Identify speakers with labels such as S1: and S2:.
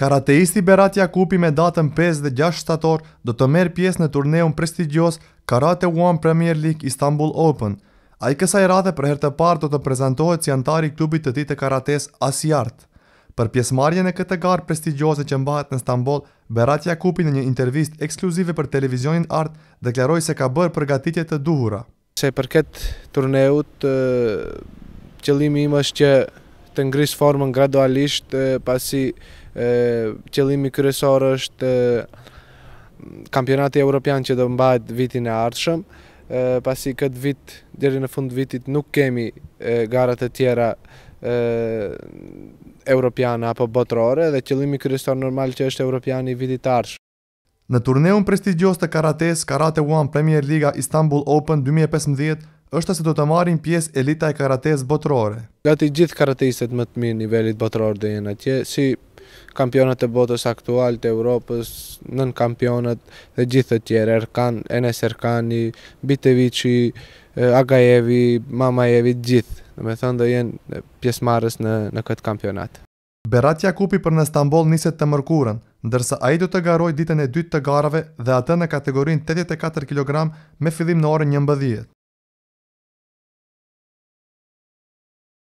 S1: Karateisti Berat Jakupi me datën 5 dhe 6 shtator do të merë pjesë në turneun prestigios Karate One Premier League Istanbul Open. A i kësaj rathe për herë të parë do të prezentohet si antari klubit të ti të karates Asiart. Për pjesmarjen e këtë garë prestigjose që mbahet në Istanbul, Berat Jakupi në një intervist
S2: ekskluzive për televizionin art deklaroj se ka bërë përgatitje të duhura. Se për këtë turneut, qëllimi im është që të ngrisë formën gradualisht pasi qëllimi kërësorë është kampionati europian që do mbajt vitin e ardhëshëm pasi këtë vit, djeri në fund vitit nuk kemi garat e tjera europiana apo botrore dhe qëllimi kërësorë normal që është europiani vitit ardhësh
S1: Në turneun prestigjios të karates, Karate One Premier Liga Istanbul Open 2015, është se do
S2: të marrin pjesë elita e karatez botërore. Gati gjithë karatistët më të mirë nivelit botëror dhe jenë atje, si kampionat e botës aktual të Europës, nën kampionat dhe gjithë të tjere, Erkan, Enes Erkani, Bitevici, Agajevi, Mamajevi, gjithë, dhe me thënë dhe jenë pjesmarës në, në këtë kampionat.
S1: Beratja kupi për në Stambol niset të mërkurën, ndërsa a i du të garoj ditën e dytë të garave dhe atë në kategorin 84 kg me fillim në orën një mbëdhjet.